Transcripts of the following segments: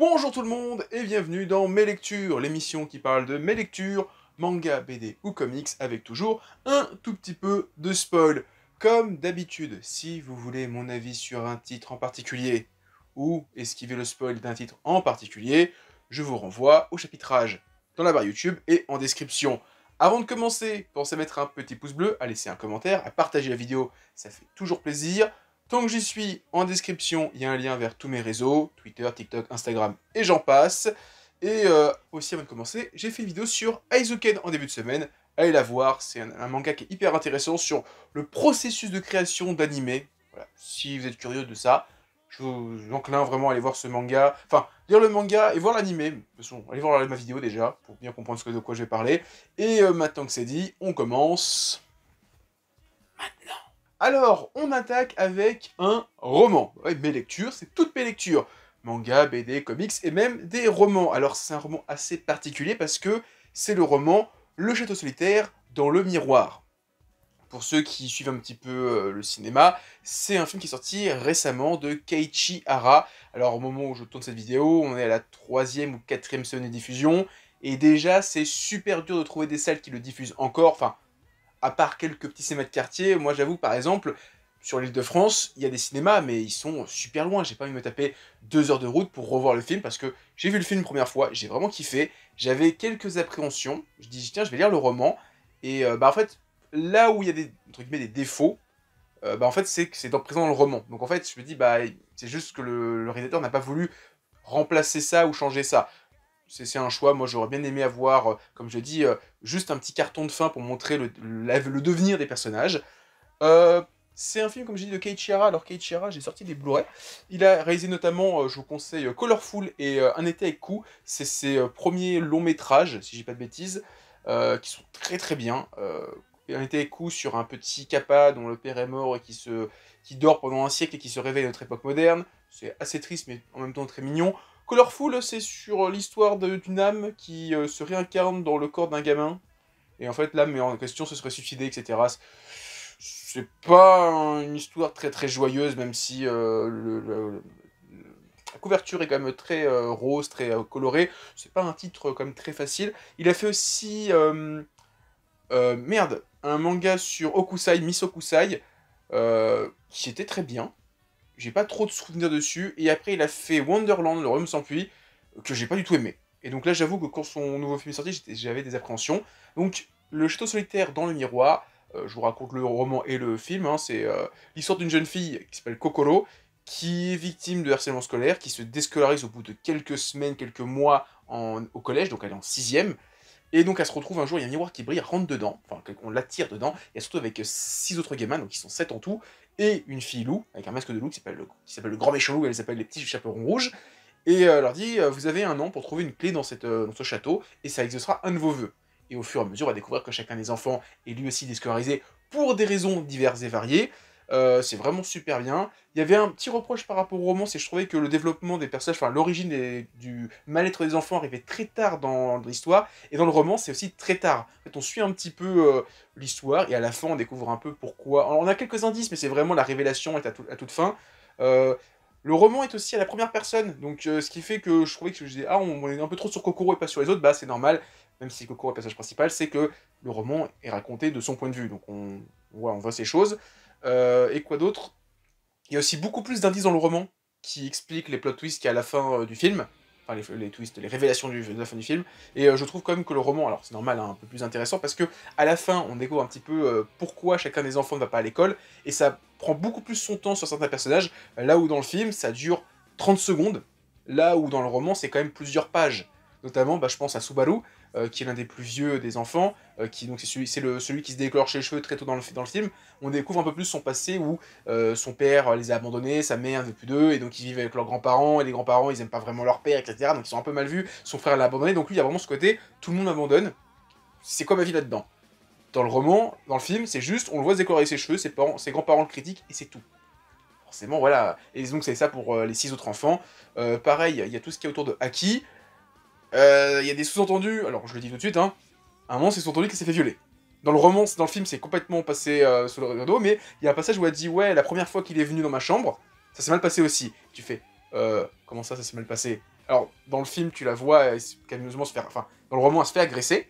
Bonjour tout le monde et bienvenue dans Mes Lectures, l'émission qui parle de mes lectures, manga, BD ou comics avec toujours un tout petit peu de spoil. Comme d'habitude, si vous voulez mon avis sur un titre en particulier ou esquiver le spoil d'un titre en particulier, je vous renvoie au chapitrage dans la barre YouTube et en description. Avant de commencer, pensez à mettre un petit pouce bleu, à laisser un commentaire, à partager la vidéo, ça fait toujours plaisir. Tant que j'y suis, en description, il y a un lien vers tous mes réseaux, Twitter, TikTok, Instagram et j'en passe. Et euh, aussi avant de commencer, j'ai fait une vidéo sur Aizuken en début de semaine. Allez la voir, c'est un, manga qui est hyper intéressant sur le processus de création d'animé. Voilà, si vous êtes curieux de ça, je vous enclin vraiment à aller voir ce manga. Enfin, lire le manga et voir l'animé. De toute façon, allez voir ma vidéo déjà, pour bien comprendre de quoi je vais parler. Et euh, maintenant que c'est dit, on commence... Maintenant alors, on attaque avec un roman. Oui, mes lectures, c'est toutes mes lectures. Manga, BD, comics et même des romans. Alors, c'est un roman assez particulier parce que c'est le roman Le château solitaire dans le miroir. Pour ceux qui suivent un petit peu euh, le cinéma, c'est un film qui est sorti récemment de Keiichi Hara. Alors, au moment où je tourne cette vidéo, on est à la troisième ou quatrième semaine de diffusion. Et déjà, c'est super dur de trouver des salles qui le diffusent encore. Enfin, à part quelques petits cinémas de quartier, moi j'avoue par exemple, sur l'île de France, il y a des cinémas, mais ils sont super loin. J'ai pas envie de me taper deux heures de route pour revoir le film parce que j'ai vu le film une première fois, j'ai vraiment kiffé. J'avais quelques appréhensions. Je dis, tiens, je vais lire le roman. Et euh, bah, en fait, là où il y a des, des défauts, euh, bah, en fait, c'est que c'est présent dans le roman. Donc en fait, je me dis, bah, c'est juste que le réalisateur n'a pas voulu remplacer ça ou changer ça c'est un choix. Moi, j'aurais bien aimé avoir, euh, comme je dis, euh, juste un petit carton de fin pour montrer le, devenir des personnages. Euh, c'est un film, comme j'ai dit, de Chiara. Alors, Chiara, j'ai sorti des Blu-ray. Il a réalisé notamment, je vous conseille, Colorful et Un été avec coup. C'est ses premiers longs métrages, si j'ai pas de bêtises, qui sont très très bien. un été avec coup sur un petit capa dont le père est mort et qui, se, qui dort pendant un siècle et qui se réveille à notre époque moderne. C'est assez triste, mais en même temps très mignon. Colorful, c'est sur euh, l'histoire d'une âme qui euh, se réincarne dans le corps d'un gamin. Et en fait, l'âme en question se serait suicidée, etc. C'est pas une histoire très très joyeuse, même si euh, la couverture est quand même très rose, très colorée. C'est pas un titre même très facile. Il a fait aussi. merde, un manga sur Okusai, Miss Okusai, qui était très bien j'ai pas trop de souvenirs dessus. Et après, il a fait Wonderland, le royaume sans pluie, que j'ai pas du tout aimé. Et donc là, j'avoue que quand son nouveau film est sorti, j'avais des appréhensions. Donc, Le Château solitaire dans le miroir, euh, je vous raconte le roman et le film, hein, c'est euh, l'histoire d'une jeune fille qui s'appelle Kokoro, qui est victime de harcèlement scolaire, qui se déscolarise au bout de quelques semaines, quelques mois au collège, donc elle est en sixième. Et donc elle se retrouve un jour, il y a un miroir qui brille, elle rentre dedans, enfin on l'attire dedans, et elle se retrouve avec six autres gamins, donc ils sont sept en tout, et une fille loup, avec un masque de loup qui s'appelle le, grand méchant loup, elle s'appelle les petits chaperons rouges, et elle euh, leur dit euh, Vous avez un an pour trouver une clé euh, dans, ce château, et ça exaucera un de vos vœux. Et au fur et à mesure, on va découvrir que chacun des enfants est lui aussi déscolarisé pour des raisons diverses et variées, euh, c'est vraiment super bien. Il y avait un petit reproche par rapport au roman, c'est que je trouvais que le développement des personnages, enfin l'origine du mal-être des enfants arrivait très tard dans, l'histoire, et dans le roman c'est aussi très tard. En fait, on suit un petit peu euh, l'histoire, et à la fin on découvre un peu pourquoi. on a quelques indices, mais c'est vraiment la révélation est à, toute fin. Euh, le roman est aussi à la première personne, donc ce qui fait que je trouvais que je disais ah on, est un peu trop sur Kokoro et pas sur les autres, bah c'est normal, même si Kokoro est le personnage principal, c'est que le roman est raconté de son point de vue, donc on voit ces choses. Euh, et quoi d'autre Il y a aussi beaucoup plus d'indices dans le roman qui expliquent les plot twists qui y à la fin euh, du film. Enfin, les, twists, les révélations du, de la fin du film. Et euh, je trouve quand même que le roman, alors c'est normal, hein, un peu plus intéressant parce que à la fin, on découvre un petit peu pourquoi chacun des enfants ne va pas à l'école. Et ça prend beaucoup plus son temps sur certains personnages. Là où dans le film, ça dure 30 secondes. Là où dans le roman, c'est quand même plusieurs pages. Notamment, bah, je pense à Subaru, euh, qui est l'un des plus vieux des enfants, euh, qui donc c'est celui, qui se décolore les cheveux très tôt dans le, film. On découvre un peu plus son passé où euh, son père les a abandonnés, sa mère un veut plus d'eux, et donc ils vivent avec leurs grands-parents, et les grands-parents ils n'aiment pas vraiment leur père, etc. Donc ils sont un peu mal vus, son frère l'a abandonné, donc lui il y a vraiment ce côté, tout le monde abandonne. C'est quoi ma vie là-dedans Dans le roman, dans le film, c'est juste, on le voit se décolorer ses cheveux, ses, parents, ses grands-parents le critiquent, et c'est tout forcément, voilà. Et donc, c'est ça pour les six autres enfants. pareil, il y a tout ce qui est autour de Haki. Euh, il y a des sous-entendus, alors je le dis tout de suite, hein, à un moment c'est sous-entendu qu'il s'est fait violer. Dans le roman, dans le film, c'est complètement passé euh, sous le rideau, mais il y a un passage où elle dit Ouais, la première fois qu'il est venu dans ma chambre, ça s'est mal passé aussi. Tu fais euh, Comment ça, ça s'est mal passé Alors, dans le film, tu la vois calmeusement se faire. Enfin, dans le roman, elle se fait agresser,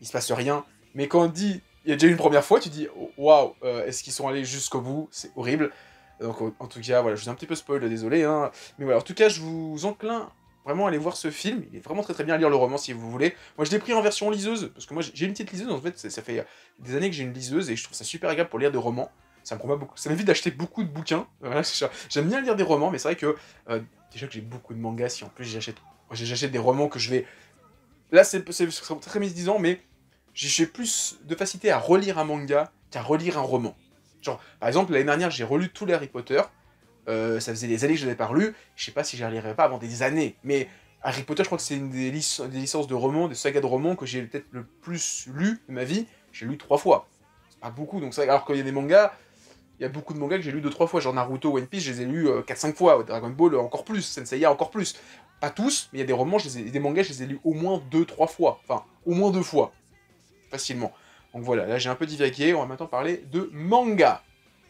il se passe rien, mais quand on dit Il y a déjà eu une première fois, tu dis Waouh, wow, euh, est-ce qu'ils sont allés jusqu'au bout C'est horrible. Donc, en tout cas, voilà, je vous ai un petit peu spoil, désolé. Hein. Mais voilà, en tout cas, je vous enclin vraiment aller voir ce film. Il est vraiment très très bien à lire le roman si vous voulez. Moi je l'ai pris en version liseuse, parce que moi j'ai une petite liseuse, en fait ça, fait euh, des années que j'ai une liseuse et je trouve ça super agréable pour lire des romans. Ça me prend beaucoup. Ça m'évite d'acheter beaucoup de bouquins. J'aime bien lire des romans, mais c'est vrai que euh, déjà que j'ai beaucoup de mangas, si en plus j'achète des romans que je vais. Là c'est très mises-disant, mais j'ai plus de facilité à relire un manga qu'à relire un roman. Genre, par exemple, l'année dernière, j'ai relu tout les Harry Potter, euh, ça faisait des années que je n'avais pas lu Je sais pas si je les pas avant des années. Mais Harry Potter, je crois que c'est une des, des, licences de romans, des sagas de romans que j'ai peut-être le plus lu de ma vie. J'ai lu trois fois. C'est pas beaucoup. Donc ça. alors qu'il y a des mangas, il y a beaucoup de mangas que j'ai lu deux trois fois. Genre Naruto, One Piece, je les ai lus euh, quatre, 4-5 fois. Dragon Ball, euh, encore plus. Senseiya, encore plus. Pas tous, mais il y a des romans, des mangas, je les ai lus au moins deux trois fois. Enfin, au moins deux fois. Facilement. Donc voilà, là j'ai un peu divagué. On va maintenant parler de mangas.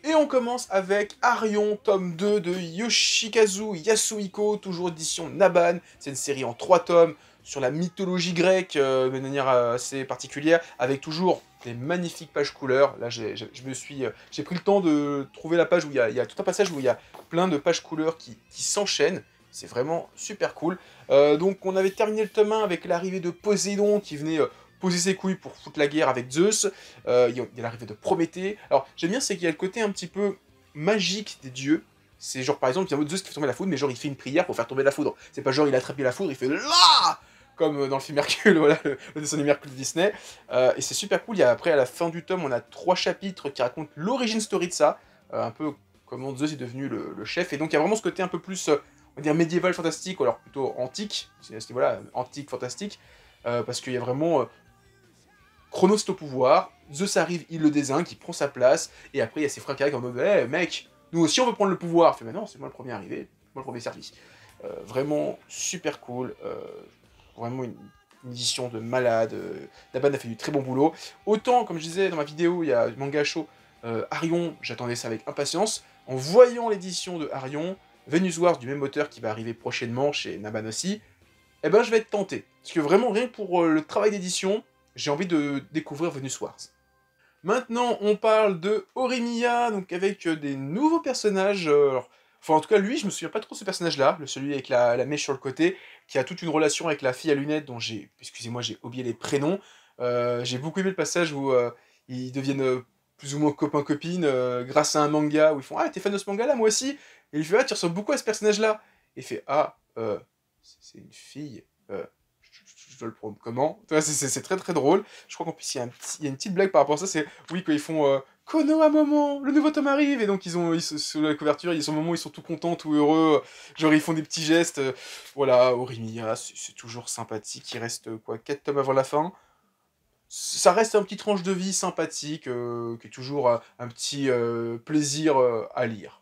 Et on commence avec Arion, tome 2 de Yoshikazu Yasuhiko, toujours édition Naban. C'est une série en 3 tomes sur la mythologie grecque euh, de manière euh, assez particulière, avec toujours des magnifiques pages couleurs. Là, j'ai, je me suis, euh, j'ai pris le temps de trouver la page où il y, a, tout un passage où il y a plein de pages couleurs qui, s'enchaînent. C'est vraiment super cool. donc, on avait terminé le tome 1 avec l'arrivée de Poséidon qui venait poser ses couilles pour foutre la guerre avec Zeus. Euh, il y a l'arrivée de Prométhée. Alors, j'aime bien, c'est qu'il y a le côté un petit peu magique des dieux. C'est genre, par exemple, il y a Zeus qui fait tomber la foudre, mais genre, il fait une prière pour faire tomber la foudre. C'est pas genre, il attrape la foudre, il fait là comme dans le film Hercule, voilà, le, dessin du Hercule Disney. Euh, et c'est super cool. Il y a, après, à la fin du tome, on a trois chapitres qui racontent l'origine story de ça. Euh, un peu comment Zeus est devenu le, chef. Et donc, il y a vraiment ce côté un peu plus, on va dire, médiéval fantastique, ou alors plutôt antique. C'est ce antique fantastique. parce qu'il y a vraiment Chronos est au pouvoir, Zeus arrive, il le désigne, il prend sa place, et après il y a ses frères qui en mode hey, mec, nous aussi on veut prendre le pouvoir !» Fait « Mais non, c'est moi le premier arrivé, moi le premier service. Euh, vraiment super cool, euh, vraiment une, édition de malade, Naban euh, a fait du très bon boulot. Autant, comme je disais dans ma vidéo, il y a Manga Show, Arion, j'attendais ça avec impatience, en voyant l'édition de Arion, Venus Wars du même auteur qui va arriver prochainement chez Naban aussi, eh ben je vais être tenté. Parce que vraiment, rien que pour le travail d'édition, j'ai envie de découvrir Venus Wars. Maintenant, on parle de Orimiya, donc avec euh, des nouveaux personnages. Euh, enfin, en tout cas, lui, je me souviens pas trop de ce personnage-là, celui avec la, mèche sur le côté, qui a toute une relation avec la fille à lunettes, dont j'ai, excusez-moi, j'ai oublié les prénoms. Euh, j'ai beaucoup aimé le passage où ils deviennent plus ou moins copains-copines grâce à un manga où ils font Ah, t'es fan de ce manga-là, moi aussi Et il fait Ah, tu ressembles beaucoup à ce personnage-là Et fait Ah, c'est une fille je dois le prendre comment C'est très très drôle. Je crois qu'en plus, il y, a une petite blague par rapport à ça. C'est oui, quand ils font euh, Kono à moment, le nouveau tome arrive. Et donc, ils ont, sous la couverture, ils sont au moment ils sont tout contents, tout heureux. Euh, genre, ils font des petits gestes. Euh, voilà, Orimiya, c'est toujours sympathique. Il reste quoi 4 tomes avant la fin ça reste un petit tranche de vie sympathique, qui est toujours un petit plaisir à lire.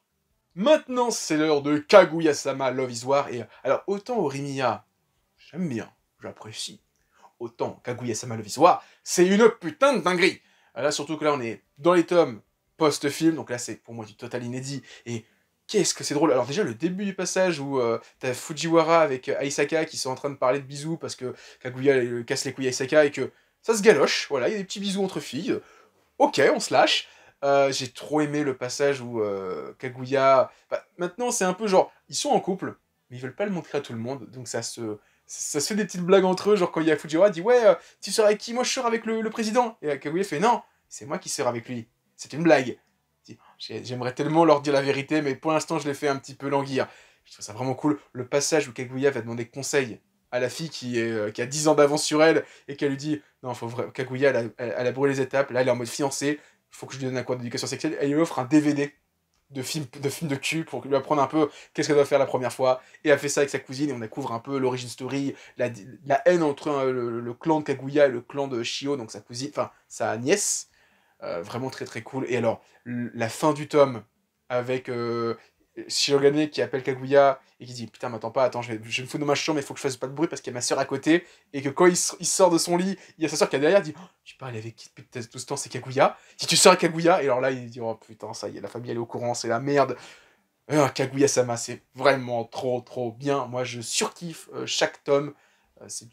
Maintenant, c'est l'heure de Kaguya-sama Love is War, et alors autant Orimiya, j'aime bien, j'apprécie. Autant Kaguya-sama le c'est une putain de dinguerie. Euh, là, surtout que là, on est dans les tomes post-film, donc là, c'est pour moi du total inédit. Et qu'est-ce que c'est drôle. Alors déjà le début du passage où euh, t'as Fujiwara avec euh, Aisaka qui sont en train de parler de bisous parce que Kaguya casse les couilles à Aisaka et que ça se galoche. Voilà, il y a des petits bisous entre filles. Ok, on se lâche. J'ai trop aimé le passage où Kaguya... Bah, maintenant c'est un peu genre, ils sont en couple, mais ils veulent pas le montrer à tout le monde, donc ça se ça se fait des petites blagues entre eux, genre quand il y a Fujiwara dit ouais, euh, tu seras avec qui Moi je sors avec le, président. Et euh, Kaguya fait non, c'est moi qui serai avec lui. C'est une blague. Oh, j'aimerais tellement leur dire la vérité, mais pour l'instant je les fais un petit peu languir. Je trouve ça vraiment cool. Le passage où Kaguya va demander conseil à la fille qui, est, euh, qui a 10 ans d'avance sur elle et qu'elle lui dit non, faut Kaguya, elle a, brûlé les étapes, là elle est en mode fiancée, il faut que je lui donne un cours d'éducation sexuelle. Elle lui offre un DVD de films de, films de cul pour lui apprendre un peu qu'est-ce qu'elle doit faire la première fois. Et a fait ça avec sa cousine et on découvre un peu l'origine story, la, haine entre euh, le, clan de Kaguya et le clan de Shio, donc sa cousine, enfin sa nièce. Euh, vraiment très très cool. Et alors, la fin du tome avec euh, Shirogane qui appelle Kaguya et qui dit Putain, m'attends pas, attends, je vais, me fous dans ma chambre, mais il faut que je fasse pas de bruit parce qu'il y a ma soeur à côté. Et que quand il, sort de son lit, il y a sa soeur qui est derrière, dit Tu oh, parles avec qui depuis tout ce temps C'est Kaguya. Si tu sors Kaguya, et alors là, il dit Oh putain, ça y est, la famille elle est au courant, c'est la merde. Euh, Kaguya Sama, c'est vraiment trop, trop bien. Moi, je surkiffe euh, chaque tome. Euh, c'est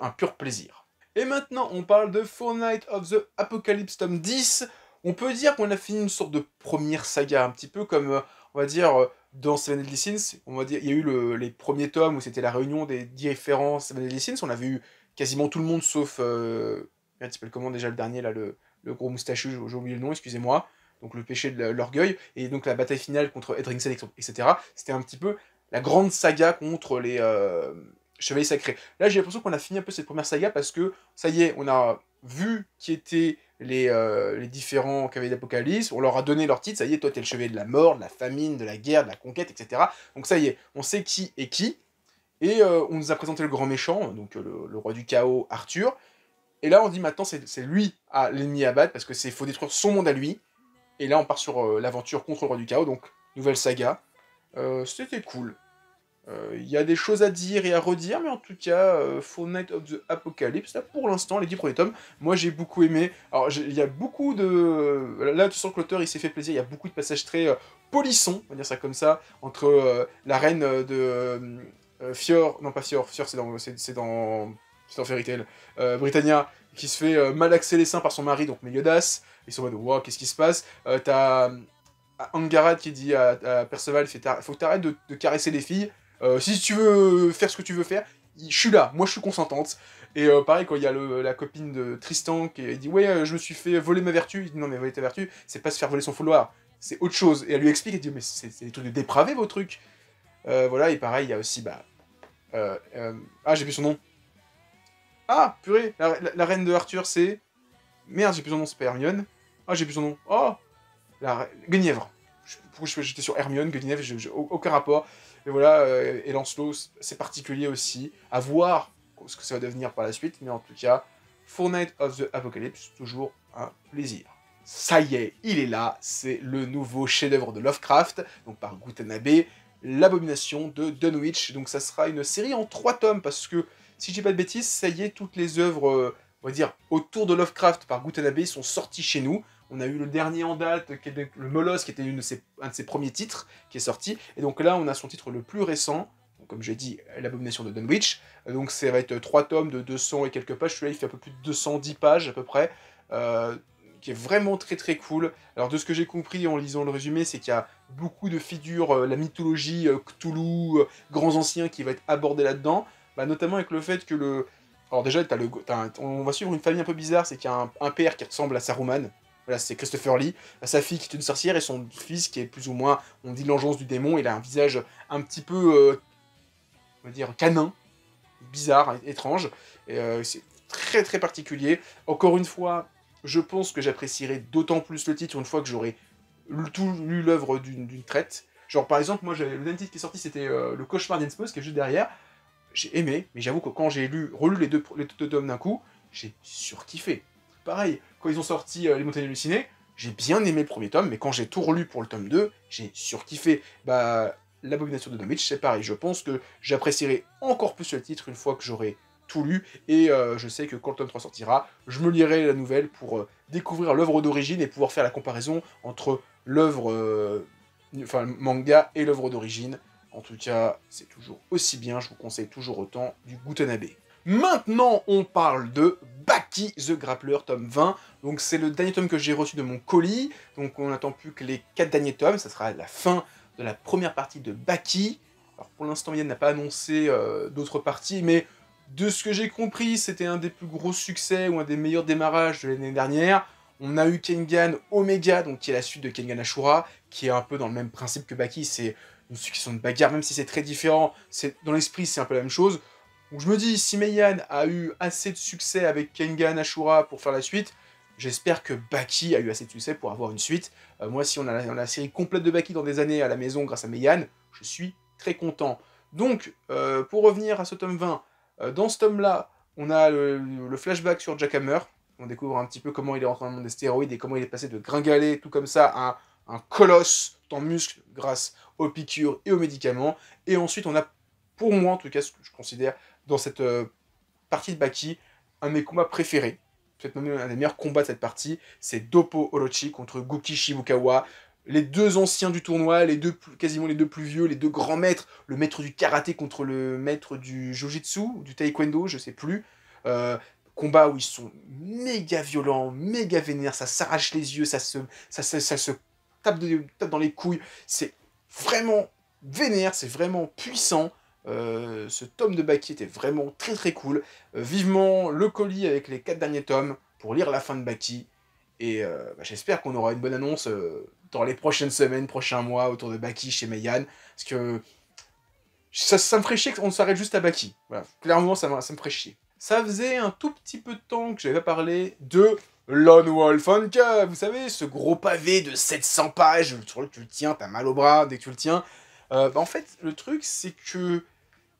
un pur plaisir. Et maintenant, on parle de Four Night of the Apocalypse, tome 10. On peut dire qu'on a fini une sorte de première saga, un petit peu comme on va dire, euh, dans Seven Deadly on va dire, il y a eu les premiers tomes où c'était la réunion des différents Seven Deadly On avait eu quasiment tout le monde sauf. Euh, il comment déjà le dernier, là, le, gros moustachu, j'ai oublié le nom, excusez-moi. Donc le péché de l'orgueil. Et donc la bataille finale contre Edringsen, etc. C'était un petit peu la grande saga contre les euh, Chevaliers Sacrés. Là, j'ai l'impression qu'on a fini un peu cette première saga parce que ça y est, on a vu qui était euh, les, différents cavaliers d'Apocalypse, on leur a donné leur titre, ça y est, toi t'es le chevalier de la mort, de la famine, de la guerre, de la conquête, etc. Donc ça y est, on sait qui est qui, et euh, on nous a présenté le grand méchant, donc euh, le, roi du chaos, Arthur, et là on dit maintenant c'est lui à l'ennemi à battre, parce que c'est faut détruire son monde à lui, et là on part sur l'aventure contre le roi du chaos, donc nouvelle saga, c'était cool. Euh, il y a des choses à dire et à redire, mais en tout cas, euh, Full Night of the Apocalypse, là pour l'instant, les 10 premiers tomes, moi j'ai beaucoup aimé. Alors il y a beaucoup de. Là, tu sens que l'auteur il s'est fait plaisir, il y a beaucoup de passages très euh, polissons, on va dire ça comme ça, entre la reine de. Fior, non pas Fior, Fior c'est dans, c'est, dans, Fairy Tale Britannia, qui se fait malaxer les seins par son mari, donc Meliodas, ils sont en mode wow, qu'est-ce qui se passe T'as Angarad qui dit à, Perceval, il faut t'arrêter de, caresser les filles, euh, si tu veux faire ce que tu veux faire, je suis là, moi je suis consentante. Et euh, pareil, quand il y a la copine de Tristan qui dit Ouais, euh, je me suis fait voler ma vertu. Il dit Non, mais voler ta vertu, c'est pas se faire voler son fouloir, c'est autre chose. Et elle lui explique Elle dit Mais c'est des trucs de dépravé vos trucs. voilà, et pareil, il y a aussi. bah Ah, j'ai plus son nom. Ah, purée, la, reine de Arthur, c'est. Merde, j'ai plus son nom, c'est pas Hermione. Ah, j'ai plus son nom. Oh la, Guenièvre. Pourquoi j'étais sur Hermione, Guenièvre, aucun rapport. Et voilà, euh, et Lancelot, c'est particulier aussi. À voir ce que ça va devenir par la suite, mais en tout cas, Fortnite of the Apocalypse, toujours un plaisir. Ça y est, il est là, c'est le nouveau chef-d'œuvre de Lovecraft, donc par Gutanabe, L'abomination de Dunwich. Donc ça sera une série en trois tomes, parce que si j'ai pas de bêtises, ça y est, toutes les œuvres, euh, on va dire, autour de Lovecraft par Gutanabe sont sorties chez nous. On a eu le dernier en date, le Molos, qui était une de ses, un de ses premiers titres, qui est sorti. Et donc là, on a son titre le plus récent, comme j'ai dit, l'abomination de Dunwich. Donc ça va être trois tomes de 200 et quelques pages. Celui-là, il fait un peu plus de 210 pages à peu près, euh, qui est vraiment très très cool. Alors de ce que j'ai compris en lisant le résumé, c'est qu'il y a beaucoup de figures, euh, la mythologie, euh, Cthulhu, grands anciens qui va être abordée là-dedans. Bah, notamment avec le fait que le... Alors déjà, le... on va suivre une famille un peu bizarre, c'est qu'il y a un... un, père qui ressemble à Saruman, c'est Christopher Lee, sa fille qui est une sorcière et son fils qui est plus ou moins, on dit l'engeance du démon. Il a un visage un petit peu, euh, on va dire, canin, bizarre, étrange. Euh, c'est très très particulier. Encore une fois, je pense que j'apprécierai d'autant plus le titre une fois que j'aurai tout lu l'œuvre d'une traite. Genre par exemple, moi le dernier titre qui est sorti, c'était euh, Le Cauchemar d'Ensmos qui est juste derrière. J'ai aimé, mais j'avoue que quand j'ai lu, relu les deux, les deux tomes d'un coup, j'ai surkiffé. Pareil, quand ils ont sorti euh, Les Montagnes Hallucinées, j'ai bien aimé le premier tome, mais quand j'ai tout relu pour le tome 2, j'ai surkiffé. Bah, L'abomination de Domitch, c'est pareil. Je pense que j'apprécierai encore plus le titre une fois que j'aurai tout lu. Et euh, je sais que quand le tome 3 sortira, je me lirai la nouvelle pour euh, découvrir l'œuvre d'origine et pouvoir faire la comparaison entre l'œuvre, enfin manga et l'œuvre d'origine. En tout cas, c'est toujours aussi bien. Je vous conseille toujours autant du Gutanabe. Maintenant, on parle de Baki the Grappler, tome 20. Donc c'est le dernier tome que j'ai reçu de mon colis. Donc on n'attend plus que les 4 derniers tomes. Ça sera la fin de la première partie de Baki. Alors pour l'instant, Yann n'a pas annoncé euh, d'autres parties, mais de ce que j'ai compris, c'était un des plus gros succès ou un des meilleurs démarrages de l'année dernière. On a eu Kengan Omega, donc qui est la suite de Kengan Ashura, qui est un peu dans le même principe que Baki. C'est une succession de bagarres, même si c'est très différent. C'est dans l'esprit, c'est un peu la même chose. Donc je me dis, si Meiyan a eu assez de succès avec Kenga Ashura pour faire la suite, j'espère que Baki a eu assez de succès pour avoir une suite. Euh, moi, si on a, la série complète de Baki dans des années à la maison grâce à Meiyan, je suis très content. Donc, euh, pour revenir à ce tome 20, euh, dans ce tome-là, on a le, flashback sur Jack Hammer. On découvre un petit peu comment il est rentré dans le monde des stéroïdes et comment il est passé de gringalet, tout comme ça, à un, un colosse en muscles grâce aux piqûres et aux médicaments. Et ensuite, on a, pour moi en tout cas, ce que je considère dans cette euh, partie de Baki, un de mes combats préférés, peut-être même un des meilleurs combats de cette partie, c'est Dopo Orochi contre Guki Shibukawa, les deux anciens du tournoi, les deux quasiment les deux plus vieux, les deux grands maîtres, le maître du karaté contre le maître du jiu-jitsu, du taekwondo, je sais plus. Euh, combat où ils sont méga violents, méga vénères, ça s'arrache les yeux, ça se, ça, se tape, tape dans les couilles. C'est vraiment vénère, c'est vraiment puissant. Euh, ce tome de Baki était vraiment très très cool. Euh, vivement le colis avec les quatre derniers tomes pour lire la fin de Baki. Et euh, bah, j'espère qu'on aura une bonne annonce dans les prochaines semaines, prochains mois autour de Baki chez Meian. Parce que ça, me ferait chier qu'on s'arrête juste à Baki. Clairement, ça, me, ça ferait chier. Ça faisait un tout petit peu de temps que j'avais pas parlé de Lone Wolf Cub. Vous savez, ce gros pavé de 700 pages, tu le tiens, t'as mal au bras dès que tu le tiens. Euh, bah, en fait, le truc, c'est que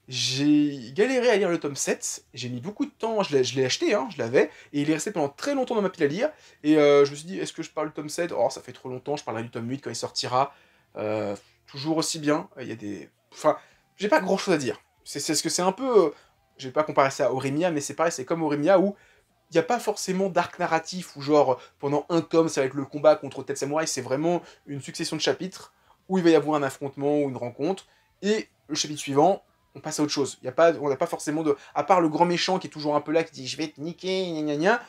j'ai galéré à lire le tome 7, j'ai mis beaucoup de temps, je l'ai acheté, hein, je l'avais, et il est resté pendant très longtemps dans ma pile à lire, et euh, je me suis dit, est-ce que je parle du tome 7 Oh, ça fait trop longtemps, je parlerai du tome 8 quand il sortira, euh, toujours aussi bien, il y a des... Enfin, j'ai pas grand-chose à dire, c'est ce que c'est un peu... J'ai je vais pas comparer ça à Oremia, mais c'est pareil, c'est comme Oremia où il n'y a pas forcément d'arc narratif, où genre, pendant un tome, c'est être le combat contre Tête Samurai, c'est vraiment une succession de chapitres, où il va y avoir un affrontement ou une rencontre, et le chapitre suivant, on passe à autre chose. Il y a pas, on n'a pas forcément de... À part le grand méchant qui est toujours un peu là, qui dit « je vais te niquer, gna gna gna »,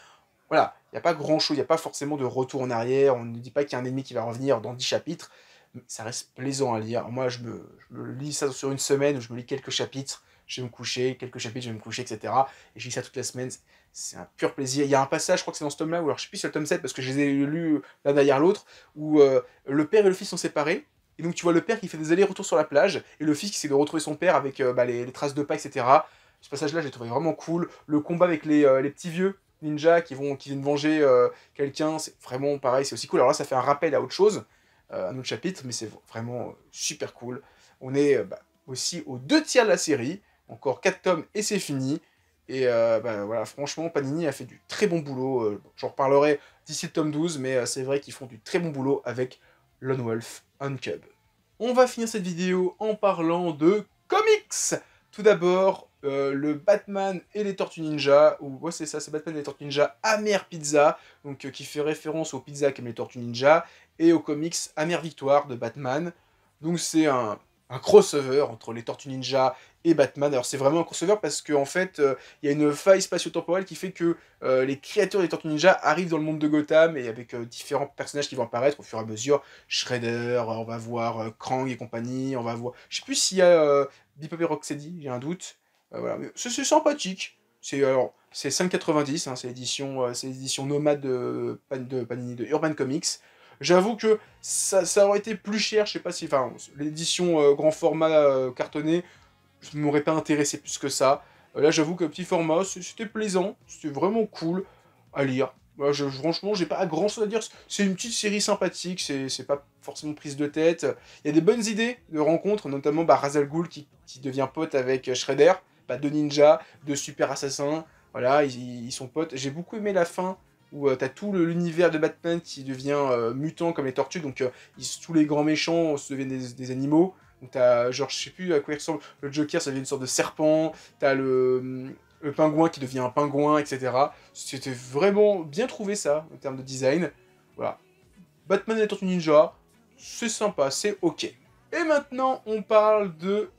voilà, il n'y a pas grand-chose, il n'y a pas forcément de retour en arrière, on ne dit pas qu'il y a un ennemi qui va revenir dans 10 chapitres, ça reste plaisant à lire. Moi, je me, lis ça sur une semaine, où je me lis quelques chapitres, je vais me coucher, quelques chapitres, je vais me coucher, etc. Et je lis ça toute la semaine, c'est un pur plaisir. Il y a un passage, je crois que c'est dans ce tome-là, ou alors je sais plus si c'est le tome 7, parce que je les ai lus l'un derrière l'autre, où euh, le père et le fils sont séparés, et donc tu vois le père qui fait des allers-retours sur la plage, et le fils qui essaie de retrouver son père avec euh, bah, les, traces de pas, etc. Ce passage-là, j'ai trouvé vraiment cool. Le combat avec euh, les, petits vieux ninjas qui, vont, qui viennent venger euh, quelqu'un, c'est vraiment pareil, c'est aussi cool. Alors là, ça fait un rappel à autre chose, un autre chapitre, mais c'est vraiment super cool. On est bah, aussi aux deux tiers de la série, encore quatre tomes et c'est fini. Et bah, voilà, franchement, Panini a fait du très bon boulot. J'en reparlerai d'ici le tome 12, mais c'est vrai qu'ils font du très bon boulot avec Lone Wolf on va finir cette vidéo en parlant de comics Tout d'abord, euh, le Batman et les Tortues Ninja, ou ouais, c'est ça, c'est Batman et les Tortues Ninja, Amère Pizza, donc euh, qui fait référence aux pizzas comme les Tortues Ninja, et aux comics Amère Victoire de Batman. Donc c'est un, un crossover entre les Tortues Ninja et Batman. Alors c'est vraiment un crossover parce qu'en en fait, euh, il y a une faille spatio-temporelle qui fait que euh, les créateurs des Tortues Ninja arrivent dans le monde de Gotham et avec euh, différents personnages qui vont apparaître au fur et à mesure. Shredder, on va voir Krang et compagnie, on va voir... Je sais plus s'il y a Bipop et Rocksteady, j'ai un doute. voilà. C'est sympathique. C'est alors... C'est 5,90, hein, c'est l'édition édition nomade de, Panini de Urban Comics. J'avoue que ça, aurait été plus cher, je sais pas si. Enfin, l'édition grand format cartonné, je ne m'aurais pas intéressé plus que ça. Euh, là, j'avoue que petit format, c'était plaisant, c'était vraiment cool à lire. Moi, je, franchement, j'ai pas grand chose à dire. C'est une petite série sympathique, c'est pas forcément prise de tête. Il y a des bonnes idées de rencontres, notamment bah, Razal Ghoul qui, devient pote avec euh, Shredder, pas bah, deux ninjas, deux super assassins. Voilà, ils, sont potes. J'ai beaucoup aimé la fin où euh, tu as tout l'univers de Batman qui devient mutant comme les tortues, donc tous les grands méchants se deviennent des animaux t'as, genre, je sais plus à quoi il ressemble, le Joker, ça devient une sorte de serpent, t'as le, le pingouin qui devient un pingouin, etc. C'était vraiment bien trouvé, ça, en termes de design. Voilà. Batman et Tortue Ninja, c'est sympa, c'est ok. Et maintenant, on parle de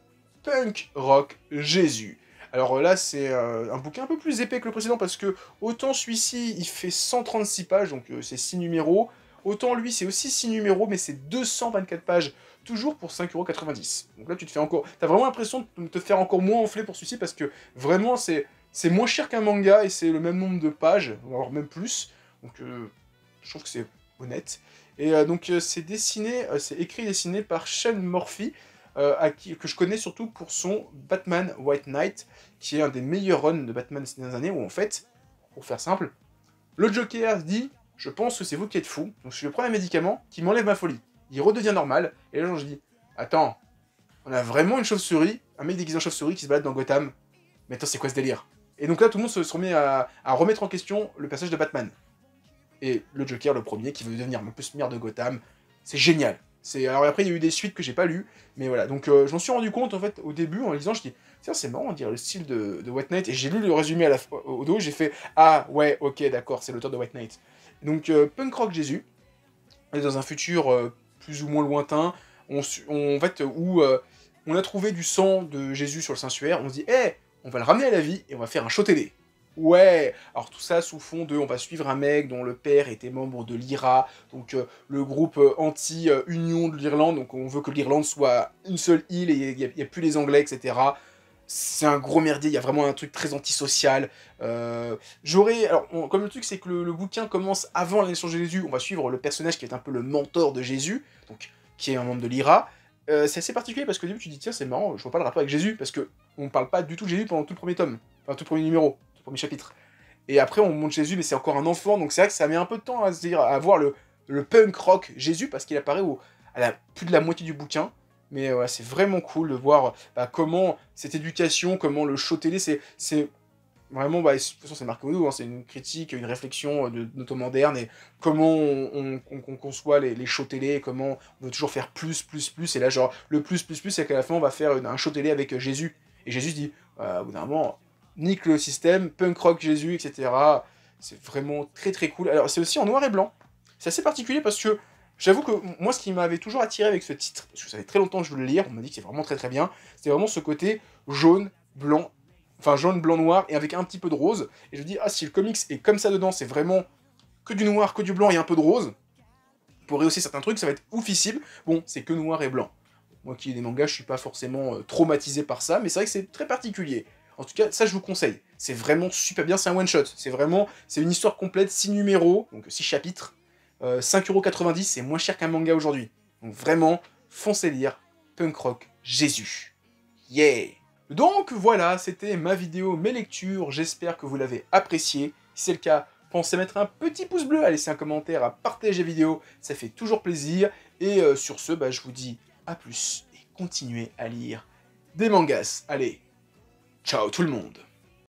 Punk Rock Jésus. Alors là, c'est euh, un bouquin un peu plus épais que le précédent parce que autant celui-ci, il fait 136 pages, donc euh, c'est 6 numéros, autant lui, c'est aussi 6 numéros, mais c'est 224 pages toujours pour 5,90€. Donc là, tu te fais encore. T'as vraiment l'impression de te faire encore moins enfler pour celui-ci parce que vraiment, c'est moins cher qu'un manga et c'est le même nombre de pages, voire même plus. Donc euh, je trouve que c'est honnête. Et euh, donc euh, c'est dessiné, c'est écrit et dessiné par Shane Murphy. que je connais surtout pour son Batman White Knight, qui est un des meilleurs runs de Batman ces dernières années, où en fait, pour faire simple, le Joker dit Je pense que c'est vous qui êtes fou, donc je le premier médicament qui m'enlève ma folie il redevient normal. Et là je dis, attends, on a vraiment une chauve-souris, un mec déguisé en chauve-souris qui se balade dans Gotham. Mais attends, c'est quoi ce délire Et donc là, tout le monde se, remet à, remettre en question le passage de Batman. Et le Joker, le premier, qui veut devenir le plus mire de Gotham, c'est génial. C'est alors après il y a eu des suites que j'ai pas lues, mais voilà. Donc euh, je m'en suis rendu compte en fait au début en lisant, je dis tiens c'est marrant on dirait le style de, de White Knight et j'ai lu le résumé à la au dos, j'ai fait ah ouais ok d'accord c'est l'auteur de White Knight. Donc euh, punk rock Jésus dans un futur euh, plus ou moins lointain, on, où euh, on a trouvé du sang de Jésus sur le saint on se dit, hé, on va le ramener à la vie et on va faire un show télé. Ouais, alors tout ça sous fond de on va suivre un mec dont le père était membre de l'IRA, donc euh, le groupe euh, anti-union de l'Irlande, donc on veut que l'Irlande soit une seule île et il n'y a, plus les Anglais, etc c'est un gros merdier, il y a vraiment un truc très antisocial. Euh, j'aurais. Alors, comme le truc, c'est que le, bouquin commence avant la naissance de Jésus, on va suivre le personnage qui est un peu le mentor de Jésus, donc qui est un membre de l'IRA. Euh, c'est assez particulier parce qu'au début, tu te dis, tiens, c'est marrant, je vois pas le rapport avec Jésus, parce que on parle pas du tout de Jésus pendant tout le premier tome, enfin, tout le premier numéro, tout le premier chapitre. Et après, on monte Jésus, mais c'est encore un enfant, donc c'est vrai que ça met un peu de temps à, se dire, à voir le, punk rock Jésus, parce qu'il apparaît au, à plus de la moitié du bouquin. Mais ouais, c'est vraiment cool de voir bah, comment cette éducation, comment le show télé, c'est vraiment, bah, de toute façon, c'est marqué nous, hein, c'est une critique, une réflexion euh, de, notre moderne et comment on, conçoit les, les, shows télé, comment on veut toujours faire plus, plus, plus. Et là, genre, le plus, plus, plus, c'est qu'à la fin, on va faire un show télé avec euh, Jésus. Et Jésus dit, bah, au bout d'un moment, nique le système, punk rock Jésus, etc. C'est vraiment très, très cool. Alors, c'est aussi en noir et blanc. C'est assez particulier parce que J'avoue que moi, ce qui m'avait toujours attiré avec ce titre, parce que ça fait très longtemps que je voulais le lire, on m'a dit que c'est vraiment très très bien, c'était vraiment ce côté jaune, blanc, enfin jaune, blanc, noir, et avec un petit peu de rose. Et je me dis, ah, si le comics est comme ça dedans, c'est vraiment que du noir, que du blanc et un peu de rose, pour rehausser certains trucs, ça va être oufissime. Bon, c'est que noir et blanc. Moi qui ai des mangas, je suis pas forcément euh, traumatisé par ça, mais c'est vrai que c'est très particulier. En tout cas, ça je vous conseille. C'est vraiment super bien, c'est un one-shot. C'est vraiment, c'est une histoire complète, 6 numéros, donc 6 chapitres, 5,90€, euh, c'est moins cher qu'un manga aujourd'hui. Donc vraiment, foncez lire Punk Rock Jésus. Yeah Donc voilà, c'était ma vidéo, mes lectures. J'espère que vous l'avez appréciée. Si c'est le cas, pensez mettre un petit pouce bleu, à laisser un commentaire, à partager la vidéo. Ça fait toujours plaisir. Et euh, sur ce, bah, je vous dis à plus et continuez à lire des mangas. Allez, ciao tout le monde